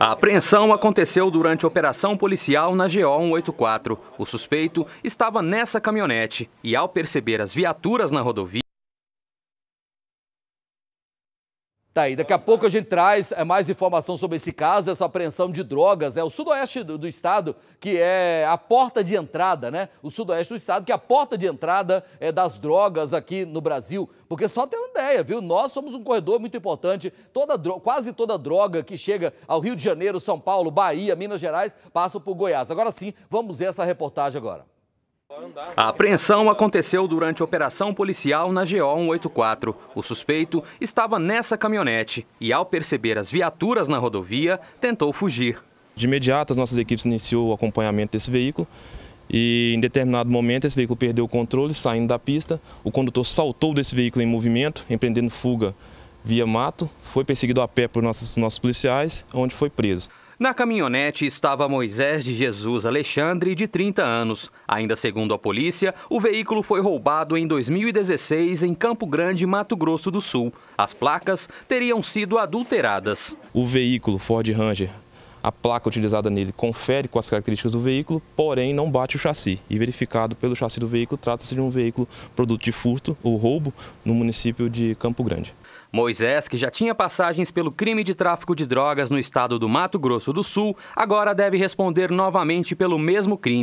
A apreensão aconteceu durante operação policial na GO 184. O suspeito estava nessa caminhonete e, ao perceber as viaturas na rodovia, Tá aí, daqui a pouco a gente traz é, mais informação sobre esse caso, essa apreensão de drogas, é O sudoeste do, do estado, que é a porta de entrada, né? O sudoeste do estado, que é a porta de entrada é, das drogas aqui no Brasil. Porque só tem uma ideia, viu? Nós somos um corredor muito importante. Toda quase toda droga que chega ao Rio de Janeiro, São Paulo, Bahia, Minas Gerais, passa por Goiás. Agora sim, vamos ver essa reportagem agora. A apreensão aconteceu durante operação policial na GO 184. O suspeito estava nessa caminhonete e, ao perceber as viaturas na rodovia, tentou fugir. De imediato, as nossas equipes iniciou o acompanhamento desse veículo e, em determinado momento, esse veículo perdeu o controle, saindo da pista. O condutor saltou desse veículo em movimento, empreendendo fuga via mato, foi perseguido a pé por nossos, nossos policiais, onde foi preso. Na caminhonete estava Moisés de Jesus Alexandre, de 30 anos. Ainda segundo a polícia, o veículo foi roubado em 2016 em Campo Grande, Mato Grosso do Sul. As placas teriam sido adulteradas. O veículo Ford Ranger a placa utilizada nele confere com as características do veículo, porém não bate o chassi. E verificado pelo chassi do veículo, trata-se de um veículo produto de furto ou roubo no município de Campo Grande. Moisés, que já tinha passagens pelo crime de tráfico de drogas no estado do Mato Grosso do Sul, agora deve responder novamente pelo mesmo crime.